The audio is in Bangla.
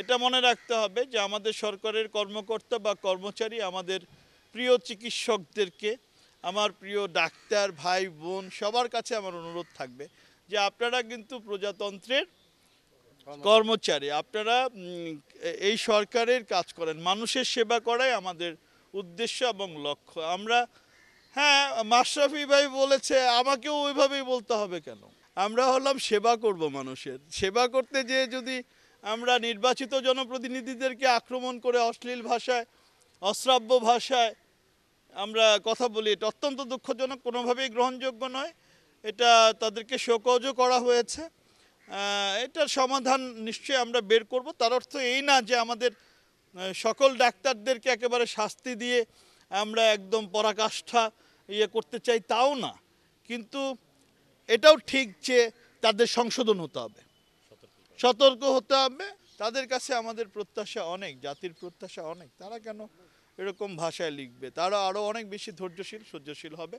এটা মনে রাখতে হবে যে আমাদের সরকারের কর্মকর্তা বা কর্মচারী আমাদের প্রিয় চিকিৎসকদেরকে আমার প্রিয় ডাক্তার ভাই বোন সবার কাছে আমার অনুরোধ থাকবে যে আপনারা কিন্তু প্রজাতন্ত্রের কর্মচারী আপনারা এই সরকারের কাজ করেন মানুষের সেবা করাই আমাদের উদ্দেশ্য এবং লক্ষ্য আমরা হ্যাঁ মাশরাফি ভাই বলেছে আমাকেও ওইভাবেই বলতে হবে কেন আমরা হলাম সেবা করব মানুষের সেবা করতে যেয়ে যদি আমরা নির্বাচিত জনপ্রতিনিধিদেরকে আক্রমণ করে অশ্লীল ভাষায় অশ্রাব্য ভাষায় আমরা কথা বলি এটা অত্যন্ত দুঃখজনক কোনোভাবেই গ্রহণযোগ্য নয় এটা তাদেরকে শোকজও করা হয়েছে এটার সমাধান নিশ্চয়ই আমরা বের করব তার অর্থ এই না যে আমাদের সকল ডাক্তারদেরকে একেবারে শাস্তি দিয়ে আমরা একদম পরাকাষ্ঠা ইয়ে করতে চাই তাও না কিন্তু এটাও ঠিক যে তাদের সংশোধন হতে হবে সতর্ক হতে হবে তাদের কাছে আমাদের প্রত্যাশা অনেক জাতির প্রত্যাশা অনেক তারা কেন এরকম ভাষায় লিখবে তারা আরও অনেক বেশি ধৈর্যশীল সহ্যশীল হবে